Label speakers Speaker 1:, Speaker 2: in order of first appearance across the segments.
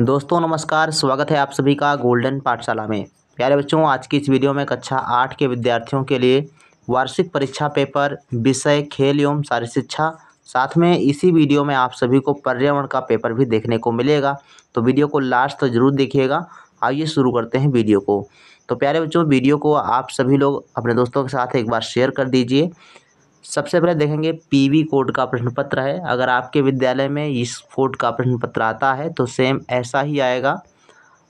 Speaker 1: दोस्तों नमस्कार स्वागत है आप सभी का गोल्डन पाठशाला में प्यारे बच्चों आज की इस वीडियो में कक्षा आठ के विद्यार्थियों के लिए वार्षिक परीक्षा पेपर विषय खेल एवं सारी शिक्षा साथ में इसी वीडियो में आप सभी को पर्यावरण का पेपर भी देखने को मिलेगा तो वीडियो को लास्ट तो जरूर देखिएगा आइए शुरू करते हैं वीडियो को तो प्यारे बच्चों वीडियो को आप सभी लोग अपने दोस्तों के साथ एक बार शेयर कर दीजिए सबसे पहले देखेंगे पीवी कोड का प्रश्न पत्र है अगर आपके विद्यालय में इस कोड का प्रश्न पत्र आता है तो सेम ऐसा ही आएगा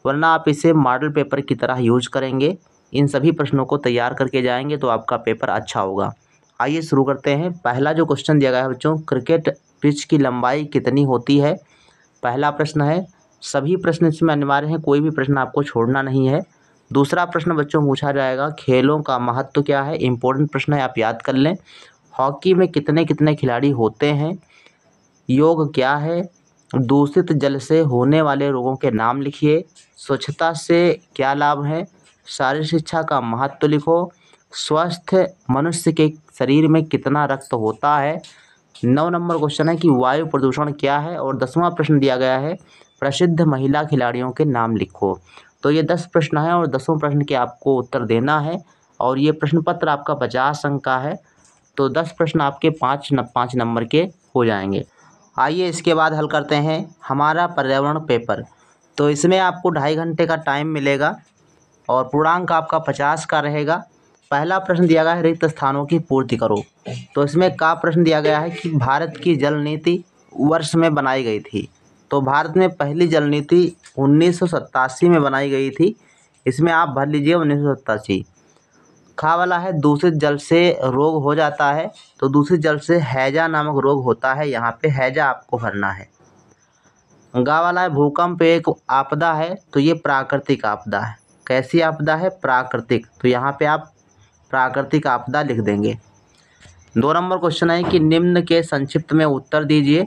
Speaker 1: वरना आप इसे मॉडल पेपर की तरह यूज करेंगे इन सभी प्रश्नों को तैयार करके जाएंगे तो आपका पेपर अच्छा होगा आइए शुरू करते हैं पहला जो क्वेश्चन दिया गया है बच्चों क्रिकेट पिच की लंबाई कितनी होती है पहला प्रश्न है सभी प्रश्न इसमें अनिवार्य हैं कोई भी प्रश्न आपको छोड़ना नहीं है दूसरा प्रश्न बच्चों पूछा जाएगा खेलों का महत्व तो क्या है इंपॉर्टेंट प्रश्न है आप याद कर लें हॉकी में कितने कितने खिलाड़ी होते हैं योग क्या है दूषित जल से होने वाले रोगों के नाम लिखिए स्वच्छता से क्या लाभ है शारीरिक शिक्षा का महत्व लिखो स्वस्थ मनुष्य के शरीर में कितना रक्त होता है नौ नंबर क्वेश्चन है कि वायु प्रदूषण क्या है और दसवां प्रश्न दिया गया है प्रसिद्ध महिला खिलाड़ियों के नाम लिखो तो ये दस प्रश्न हैं और दसवें प्रश्न के आपको उत्तर देना है और ये प्रश्न पत्र आपका पचास अंक का है तो दस प्रश्न आपके पाँच न, पाँच नंबर के हो जाएंगे आइए इसके बाद हल करते हैं हमारा पर्यावरण पेपर तो इसमें आपको ढाई घंटे का टाइम मिलेगा और पूर्णांक आपका पचास का रहेगा पहला प्रश्न दिया गया है रिक्त स्थानों की पूर्ति करो तो इसमें का प्रश्न दिया गया है कि भारत की जल नीति वर्ष में बनाई गई थी तो भारत में पहली जल नीति उन्नीस में बनाई गई थी इसमें आप भर लीजिए उन्नीस खा वाला है दूषित जल से रोग हो जाता है तो दूषित जल से हैजा नामक रोग होता है यहाँ पे हैजा आपको भरना है गा वाला है भूकंप एक आपदा है तो ये प्राकृतिक आपदा है कैसी आपदा है प्राकृतिक तो यहाँ पे आप प्राकृतिक आपदा लिख देंगे दो नंबर क्वेश्चन है कि निम्न के संक्षिप्त में उत्तर दीजिए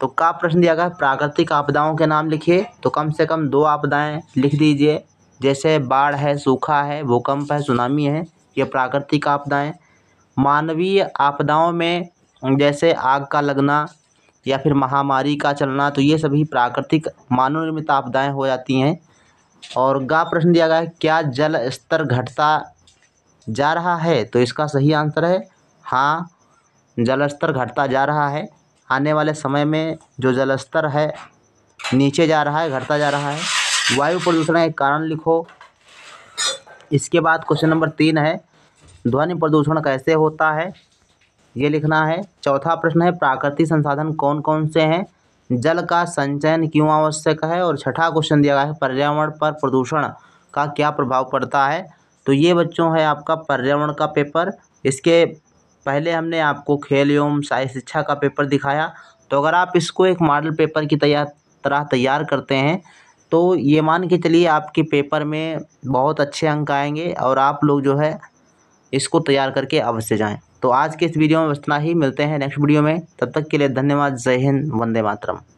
Speaker 1: तो का प्रश्न दिया गया प्राकृतिक आपदाओं के नाम लिखिए तो कम से कम दो आपदाएँ लिख दीजिए जैसे बाढ़ है सूखा है भूकंप है सुनामी है ये प्राकृतिक आपदाएँ मानवीय आपदाओं में जैसे आग का लगना या फिर महामारी का चलना तो ये सभी प्राकृतिक मानव निर्मित आपदाएँ हो जाती हैं और ग प्रश्न दिया गया है क्या जल स्तर घटता जा रहा है तो इसका सही आंसर है हाँ जल स्तर घटता जा रहा है आने वाले समय में जो जल स्तर है नीचे जा रहा है घटता जा रहा है वायु प्रदूषण के कारण लिखो इसके बाद क्वेश्चन नंबर तीन है ध्वनि प्रदूषण कैसे होता है ये लिखना है चौथा प्रश्न है प्राकृतिक संसाधन कौन कौन से हैं जल का संचयन क्यों आवश्यक है और छठा क्वेश्चन दिया गया है पर्यावरण पर प्रदूषण का क्या प्रभाव पड़ता है तो ये बच्चों है आपका पर्यावरण का पेपर इसके पहले हमने आपको खेल एवं साहित्य शिक्षा का पेपर दिखाया तो अगर आप इसको एक मॉडल पेपर की तैयार तरह तैयार करते हैं तो ये मान के चलिए आपके पेपर में बहुत अच्छे अंक आएंगे और आप लोग जो है इसको तैयार करके अवश्य जाएँ तो आज के इस वीडियो में इतना ही मिलते हैं नेक्स्ट वीडियो में तब तक के लिए धन्यवाद जय हिंद वंदे मातरम